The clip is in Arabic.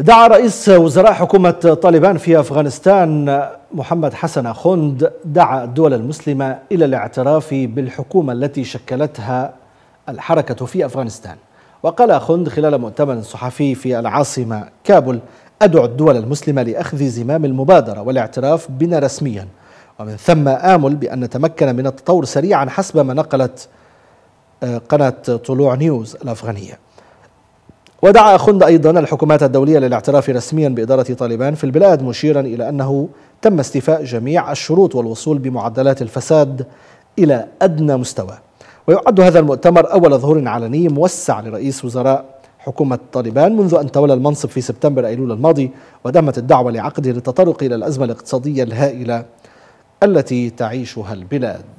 دعا رئيس وزراء حكومة طالبان في أفغانستان محمد حسن خوند دعا الدول المسلمة إلى الاعتراف بالحكومة التي شكلتها الحركة في أفغانستان وقال خوند خلال مؤتمر صحفي في العاصمة كابول أدعو الدول المسلمة لأخذ زمام المبادرة والاعتراف بنا رسميا ومن ثم آمل بأن نتمكن من التطور سريعا حسب ما نقلت آه، قناة طلوع نيوز الأفغانية ودعا خند أيضا الحكومات الدولية للاعتراف رسميا بإدارة طالبان في البلاد مشيرا إلى أنه تم استيفاء جميع الشروط والوصول بمعدلات الفساد إلى أدنى مستوى ويعد هذا المؤتمر أول ظهور علني موسع لرئيس وزراء حكومة طالبان منذ أن تولى المنصب في سبتمبر أيلول الماضي ودمت الدعوة لعقده للتطرق إلى الأزمة الاقتصادية الهائلة التي تعيشها البلاد